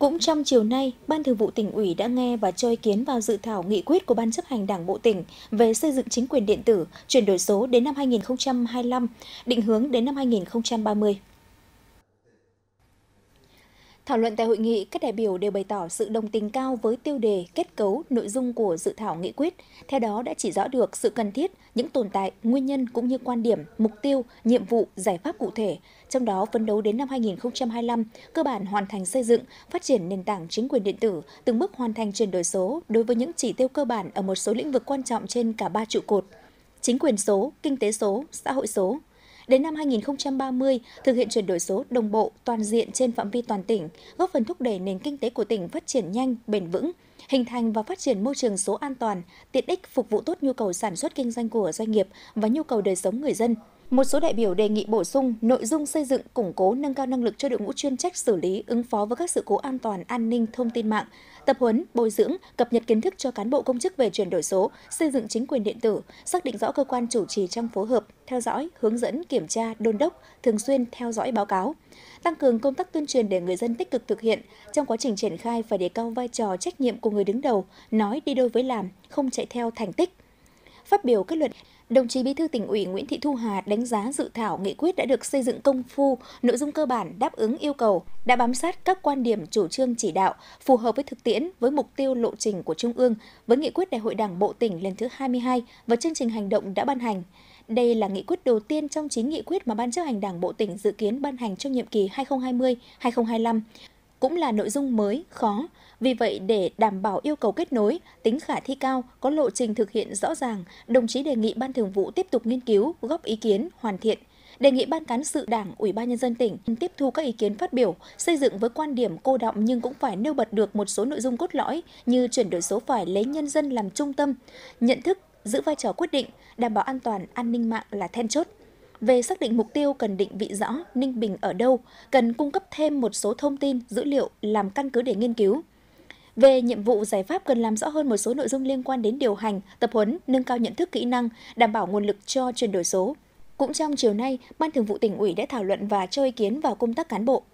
Cũng trong chiều nay, Ban Thường vụ tỉnh ủy đã nghe và cho ý kiến vào dự thảo nghị quyết của Ban chấp hành Đảng Bộ tỉnh về xây dựng chính quyền điện tử, chuyển đổi số đến năm 2025, định hướng đến năm 2030. Thảo luận tại hội nghị, các đại biểu đều bày tỏ sự đồng tình cao với tiêu đề, kết cấu, nội dung của dự thảo nghị quyết. Theo đó đã chỉ rõ được sự cần thiết, những tồn tại, nguyên nhân cũng như quan điểm, mục tiêu, nhiệm vụ, giải pháp cụ thể. Trong đó phấn đấu đến năm 2025, cơ bản hoàn thành xây dựng, phát triển nền tảng chính quyền điện tử, từng bước hoàn thành chuyển đổi số đối với những chỉ tiêu cơ bản ở một số lĩnh vực quan trọng trên cả ba trụ cột chính quyền số, kinh tế số, xã hội số Đến năm 2030, thực hiện chuyển đổi số đồng bộ, toàn diện trên phạm vi toàn tỉnh, góp phần thúc đẩy nền kinh tế của tỉnh phát triển nhanh, bền vững, hình thành và phát triển môi trường số an toàn, tiện ích phục vụ tốt nhu cầu sản xuất kinh doanh của doanh nghiệp và nhu cầu đời sống người dân – một số đại biểu đề nghị bổ sung nội dung xây dựng củng cố nâng cao năng lực cho đội ngũ chuyên trách xử lý ứng phó với các sự cố an toàn an ninh thông tin mạng tập huấn bồi dưỡng cập nhật kiến thức cho cán bộ công chức về chuyển đổi số xây dựng chính quyền điện tử xác định rõ cơ quan chủ trì trong phối hợp theo dõi hướng dẫn kiểm tra đôn đốc thường xuyên theo dõi báo cáo tăng cường công tác tuyên truyền để người dân tích cực thực hiện trong quá trình triển khai phải đề cao vai trò trách nhiệm của người đứng đầu nói đi đôi với làm không chạy theo thành tích Phát biểu kết luận, đồng chí Bí thư tỉnh ủy Nguyễn Thị Thu Hà đánh giá dự thảo nghị quyết đã được xây dựng công phu, nội dung cơ bản đáp ứng yêu cầu, đã bám sát các quan điểm chủ trương chỉ đạo, phù hợp với thực tiễn, với mục tiêu lộ trình của Trung ương, với nghị quyết Đại hội Đảng bộ tỉnh lần thứ 22 và chương trình hành động đã ban hành. Đây là nghị quyết đầu tiên trong 9 nghị quyết mà Ban chấp hành Đảng bộ tỉnh dự kiến ban hành trong nhiệm kỳ 2020-2025 cũng là nội dung mới, khó. Vì vậy, để đảm bảo yêu cầu kết nối, tính khả thi cao, có lộ trình thực hiện rõ ràng, đồng chí đề nghị Ban Thường vụ tiếp tục nghiên cứu, góp ý kiến, hoàn thiện, đề nghị ban cán sự Đảng, Ủy ban nhân dân tỉnh tiếp thu các ý kiến phát biểu, xây dựng với quan điểm cô động nhưng cũng phải nêu bật được một số nội dung cốt lõi như chuyển đổi số phải lấy nhân dân làm trung tâm, nhận thức giữ vai trò quyết định, đảm bảo an toàn an ninh mạng là then chốt về xác định mục tiêu cần định vị rõ Ninh Bình ở đâu, cần cung cấp thêm một số thông tin, dữ liệu làm căn cứ để nghiên cứu. Về nhiệm vụ giải pháp cần làm rõ hơn một số nội dung liên quan đến điều hành, tập huấn, nâng cao nhận thức kỹ năng, đảm bảo nguồn lực cho chuyển đổi số. Cũng trong chiều nay, Ban Thường vụ tỉnh ủy đã thảo luận và cho ý kiến vào công tác cán bộ,